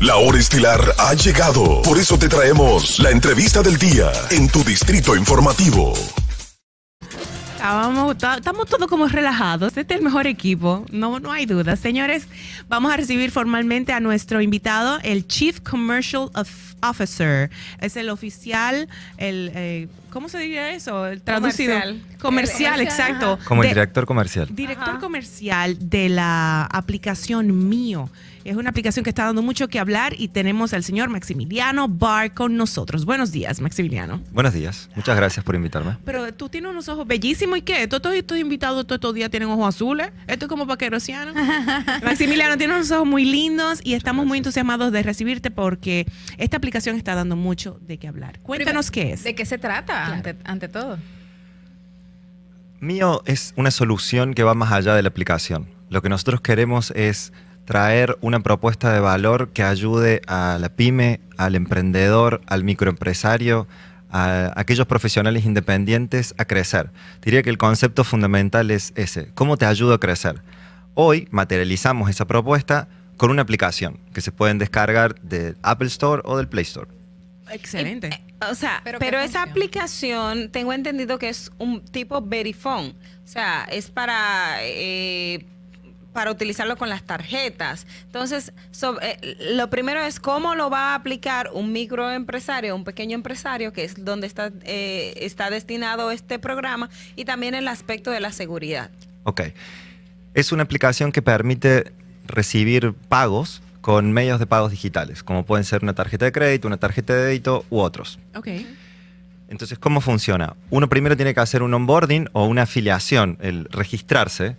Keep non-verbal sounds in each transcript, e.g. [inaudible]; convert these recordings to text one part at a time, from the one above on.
La hora estilar ha llegado. Por eso te traemos la entrevista del día en tu distrito informativo. Ah, estamos todos como relajados. Este es el mejor equipo, no, no hay duda. Señores, vamos a recibir formalmente a nuestro invitado, el Chief Commercial of Officer. Es el oficial, el, eh, ¿cómo se diría eso? El traducido. Comercial. Comercial, exacto. Como el director comercial. Director comercial de la aplicación Mío. Es una aplicación que está dando mucho que hablar y tenemos al señor Maximiliano Barr con nosotros. Buenos días, Maximiliano. Buenos días. Muchas gracias por invitarme. Pero tú tienes unos ojos bellísimos y qué? Todos estos invitados todos estos días tienen ojos azules. Esto es como vaquerosiano. [laughs] Maximiliano tiene unos ojos muy lindos y estamos muy entusiasmados de recibirte porque esta aplicación aplicación está dando mucho de qué hablar. Cuéntanos qué es. ¿De qué se trata ante, ante todo? Mío es una solución que va más allá de la aplicación. Lo que nosotros queremos es traer una propuesta de valor que ayude a la pyme, al emprendedor, al microempresario, a aquellos profesionales independientes a crecer. Diría que el concepto fundamental es ese, ¿cómo te ayudo a crecer? Hoy materializamos esa propuesta con una aplicación que se pueden descargar del Apple Store o del Play Store. Excelente. Eh, o sea, pero, esa aplicación tengo entendido que es un tipo Verifone. O sea, es para eh, para utilizarlo con las tarjetas. Entonces, eh, lo primero es cómo lo va a aplicar un microempresario, un pequeño empresario, que es donde está, está destinado este programa, y también el aspecto de la seguridad. Ok. Es una aplicación que permite recibir pagos con medios de pagos digitales, como pueden ser una tarjeta de crédito, una tarjeta de débito u otros. Okay. Entonces, ¿cómo funciona? Uno primero tiene que hacer un onboarding o una afiliación, el registrarse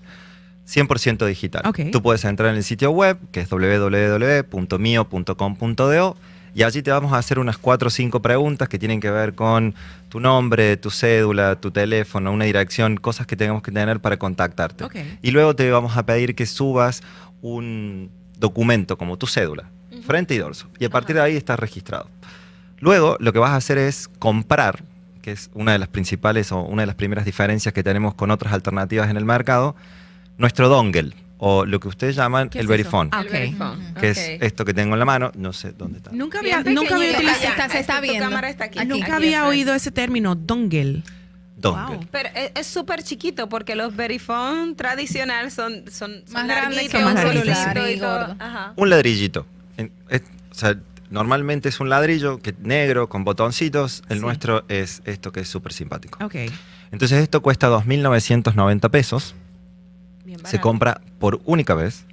100% digital. Tú puedes entrar en el sitio web, que es www.mio.com.do, y allí te vamos a hacer unas cuatro o cinco preguntas que tienen que ver con tu nombre, tu cédula, tu teléfono, una dirección, cosas que tenemos que tener para contactarte. Y luego te vamos a pedir que subas un documento como tu cédula, frente y dorso, y a partir de ahí estás registrado. Luego lo que vas a hacer es comprar, que es una de las principales o una de las primeras diferencias que tenemos con otras alternativas en el mercado, nuestro dongle o lo que ustedes llaman el ah, Verifone, Que es esto que tengo en la mano, no sé dónde está. Nunca había, utilizado, nunca había oído ese término, dongle. Pero e, es súper chiquito porque los verifón tradicionales son, son, más grandes que un Un ladrillito. normalmente es un ladrillo que, negro con botoncitos. El nuestro es esto que es súper simpático. Entonces esto cuesta 2.990 pesos se compra por única vez,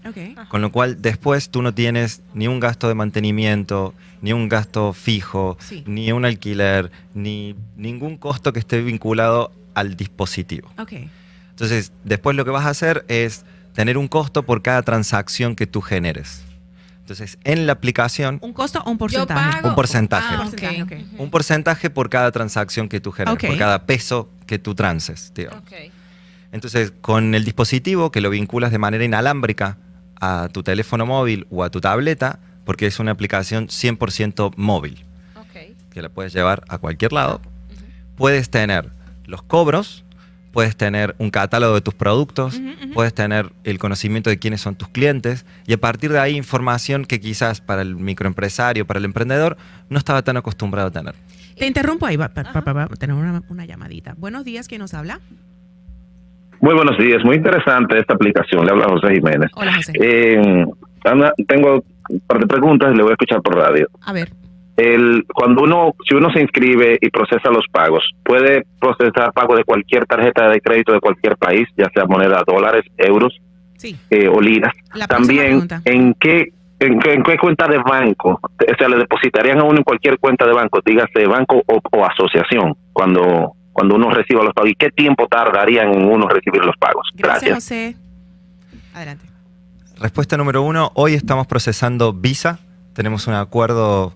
con lo cual después tú no tienes ni un gasto de mantenimiento, ni un gasto fijo, ni un alquiler, ni ningún costo que esté vinculado al dispositivo. Entonces, después lo que vas a hacer es tener un costo por cada transacción que tú generes. Entonces, en la aplicación... ¿Un costo o un porcentaje? Un porcentaje. Ah, un porcentaje por cada transacción que tú generes, por cada peso que tú transes. Tío. Entonces, con el dispositivo que lo vinculas de manera inalámbrica a tu teléfono móvil o a tu tableta, porque es una aplicación 100% móvil, que la puedes llevar a cualquier lado, puedes tener los cobros, puedes tener un catálogo de tus productos, puedes tener el conocimiento de quiénes son tus clientes y a partir de ahí información que quizás para el microempresario, para el emprendedor, no estaba tan acostumbrado a tener. Te interrumpo ahí, va, tenemos una, una llamadita. Buenos días, ¿quién nos habla? Muy buenos días, muy interesante esta aplicación. Le habla José Jiménez. Hola, José. Eh, tengo un par de preguntas, y le voy a escuchar por radio. A ver. El, cuando uno, si uno se inscribe y procesa los pagos, puede procesar pagos de cualquier tarjeta de crédito de cualquier país, ya sea moneda, dólares, euros eh, o liras. También, ¿en qué, en, qué cuenta de banco? O sea, le depositarían a uno en cualquier cuenta de banco, dígase banco o, o asociación, cuando cuando uno reciba los pagos y qué tiempo tardarían en uno recibir los pagos. Gracias, Gracias. José. Adelante. Respuesta número uno, hoy estamos procesando Visa, tenemos un acuerdo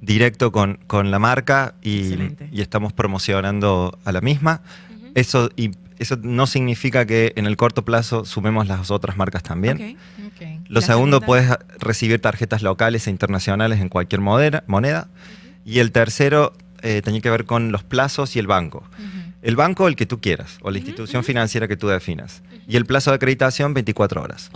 directo con, con la marca y, y, estamos promocionando a la misma. Eso y, eso no significa que en el corto plazo sumemos las otras marcas también. Lo segundo, puedes recibir tarjetas locales e internacionales en cualquier moneda. Y el tercero, eh, tenía que ver con los plazos y el banco. El banco, el que tú quieras, o la institución financiera que tú definas. Y el plazo de acreditación, 24 horas.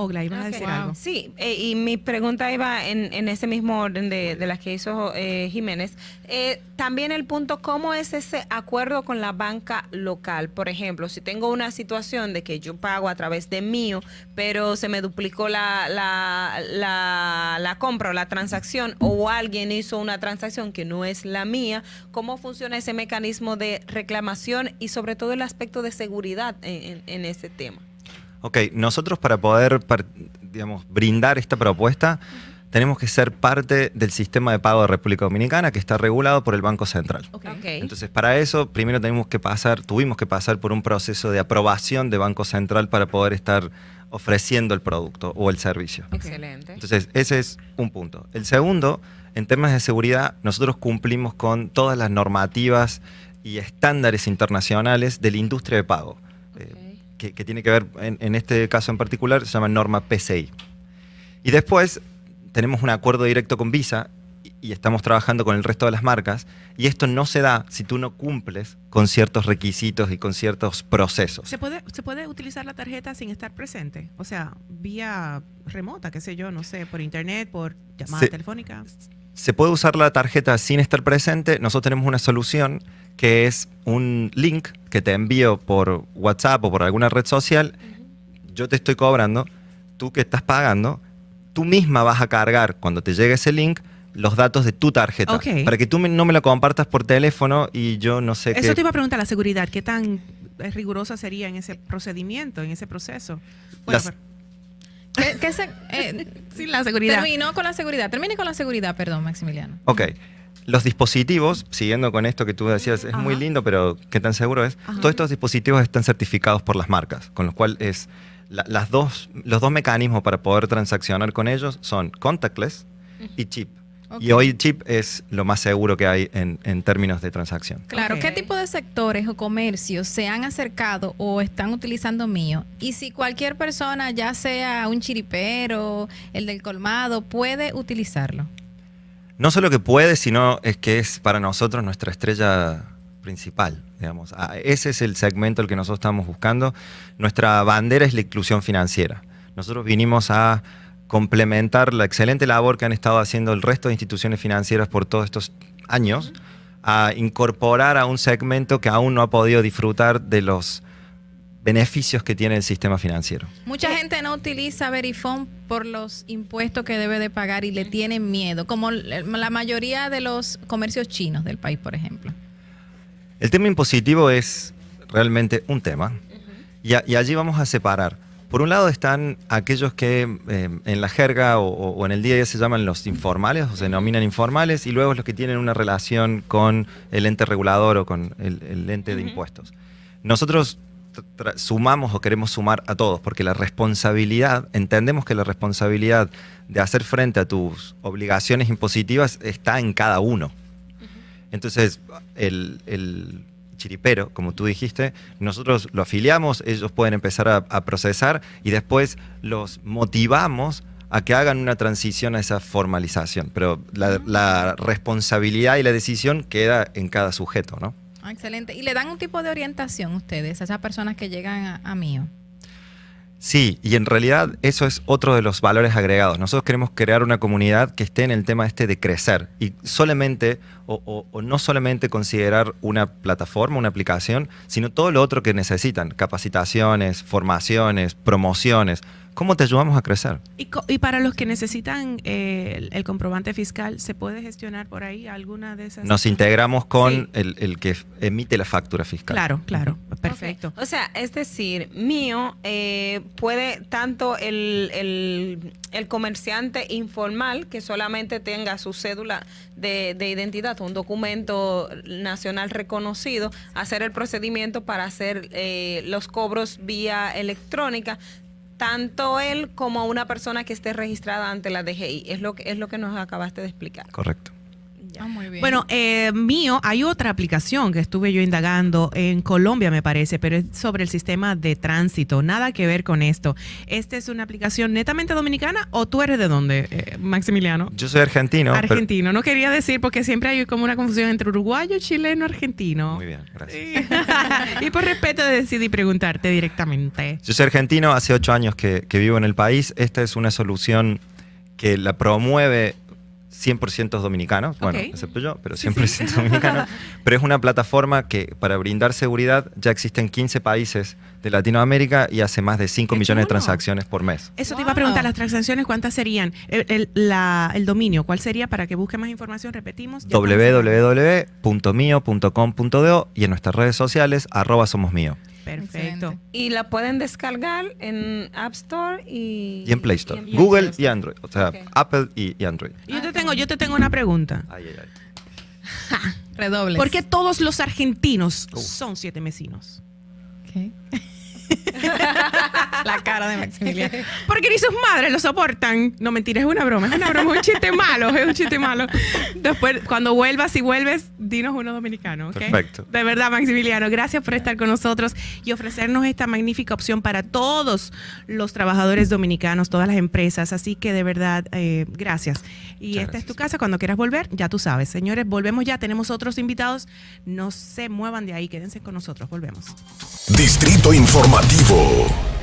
Sí, eh, y mi pregunta iba en, ese mismo orden de, las que hizo eh, Jiménez. Eh, también el punto, ¿cómo es ese acuerdo con la banca local? Por ejemplo, si tengo una situación de que yo pago a través de mío, pero se me duplicó la, la, la, la compra o la transacción, o alguien hizo una transacción que no es la mía, ¿cómo funciona ese mecanismo de reclamación? y sobre todo el aspecto de seguridad en, ese tema. Ok, nosotros para poder, digamos, brindar esta propuesta, tenemos que ser parte del sistema de pago de República Dominicana que está regulado por el Banco Central. Entonces, para eso, primero tenemos que pasar, tuvimos que pasar por un proceso de aprobación de Banco Central para poder estar ofreciendo el producto o el servicio. Excelente. Entonces, ese es un punto. El segundo, en temas de seguridad, nosotros cumplimos con todas las normativas y estándares internacionales de la industria de pago, eh, que, tiene que ver, en, este caso en particular, se llama norma PCI. Y después tenemos un acuerdo directo con Visa y estamos trabajando con el resto de las marcas, y esto no se da si tú no cumples con ciertos requisitos y con ciertos procesos. ¿Se puede, ¿Se puede utilizar la tarjeta sin estar presente? O sea, vía remota, qué sé yo, no sé, por internet, por llamada telefónica. ¿Se puede usar la tarjeta sin estar presente? Nosotros tenemos una solución que es un link que te envío por WhatsApp o por alguna red social. Yo te estoy cobrando, tú que estás pagando, tú misma vas a cargar cuando te llegue ese link los datos de tu tarjeta. Para que tú no me lo compartas por teléfono y yo no sé qué. Eso te iba a preguntar, la seguridad, ¿qué tan rigurosa sería en ese procedimiento, en ese proceso? Bueno, ¿Qué, se, eh, Sí, la seguridad. Terminó con la seguridad. Termine con la seguridad, perdón, Maximiliano. Ok. Los dispositivos, siguiendo con esto que tú decías, es muy lindo, pero ¿qué tan seguro es? Todos estos dispositivos están certificados por las marcas, con lo cual es las dos, los dos mecanismos para poder transaccionar con ellos son contactless y chip. Y hoy chip es lo más seguro que hay en, términos de transacción. Claro, ¿qué tipo de sectores o comercios se han acercado o están utilizando mío? Y si cualquier persona, ya sea un chiripero, el del colmado, puede utilizarlo. No solo que puede, sino es que es para nosotros nuestra estrella principal, digamos. Ah, ese es el segmento el que nosotros estamos buscando. Nuestra bandera es la inclusión financiera. Nosotros vinimos a complementar la excelente labor que han estado haciendo el resto de instituciones financieras por todos estos años, a incorporar a un segmento que aún no ha podido disfrutar de los beneficios que tiene el sistema financiero. Mucha gente no utiliza Verifón por los impuestos que debe de pagar y le tiene miedo, como la mayoría de los comercios chinos del país, por ejemplo. El tema impositivo es realmente un tema. y allí vamos a separar. Por un lado están aquellos que eh, en la jerga o, en el día a día se llaman los informales o se denominan informales y luego los que tienen una relación con el ente regulador o con el, ente de impuestos. Nosotros sumamos o queremos sumar a todos porque la responsabilidad, entendemos que la responsabilidad de hacer frente a tus obligaciones impositivas está en cada uno. Entonces, el chiripero, como tú dijiste, nosotros lo afiliamos, ellos pueden empezar a, procesar y después los motivamos a que hagan una transición a esa formalización. Pero la, ah. responsabilidad y la decisión queda en cada sujeto, ¿no? Ah, excelente. ¿Y le dan un tipo de orientación ustedes a esas personas que llegan a, a mío? Sí, y en realidad eso es otro de los valores agregados. Nosotros queremos crear una comunidad que esté en el tema este de crecer y solamente o, no solamente considerar una plataforma, una aplicación, sino todo lo otro que necesitan, capacitaciones, formaciones, promociones. ¿Cómo te ayudamos a crecer? Y, para los que necesitan eh, el, comprobante fiscal, ¿se puede gestionar por ahí alguna de esas? Nos integramos con el, el, que emite la factura fiscal. Claro, claro. Perfecto. O sea, es decir, mío eh, puede tanto el, comerciante informal que solamente tenga su cédula de, identidad, un documento nacional reconocido, hacer el procedimiento para hacer eh, los cobros vía electrónica, tanto él como una persona que esté registrada ante la DGI. Es lo es lo que nos acabaste de explicar. Correcto. Ah, bueno, eh, mío, hay otra aplicación que estuve yo indagando en Colombia, me parece, pero es sobre el sistema de tránsito. Nada que ver con esto. ¿Esta es una aplicación netamente dominicana o tú eres de dónde, eh, Maximiliano? Yo soy argentino. Argentino, no quería decir porque siempre hay como una confusión entre uruguayo, chileno, argentino. Muy bien, gracias. [laughs] y por respeto decidí preguntarte directamente. Yo soy argentino, hace ocho años que vivo en el país. Esta es una solución que la promueve 100% dominicanos, bueno, yo, pero 100% [laughs] pero es una plataforma que para brindar seguridad ya existen 15 países de Latinoamérica y hace más de 5 millones de transacciones por mes. Eso te iba a preguntar, las transacciones, ¿cuántas serían? El, dominio, ¿cuál sería para que busque más información? Repetimos. www.mio.com.do y en nuestras redes sociales, arroba somos mío. Perfecto. Y la pueden descargar en App Store y, y en Play Store. Google y Android. O sea, Apple y, Android. Yo te, tengo, yo te tengo una pregunta. Ay, ay, ay. [laughs] Redobles. ¿Por qué todos los argentinos uh. son siete mesinos? Okay. [laughs] la cara de Maximiliano. Porque ni sus madres lo soportan. No, mentira, es una broma. Es una broma, es un chiste malo, es un chiste malo. Después, cuando vuelvas, y vuelves, dinos uno dominicano, ¿ok? Perfecto. De verdad, Maximiliano, gracias por estar con nosotros y ofrecernos esta magnífica opción para todos los trabajadores dominicanos, todas las empresas. Así que, de verdad, eh, gracias. Y esta es tu casa. Cuando quieras volver, ya tú sabes. Señores, volvemos ya. Tenemos otros invitados. No se muevan de ahí. Quédense con nosotros. Volvemos. Distrito Informativo.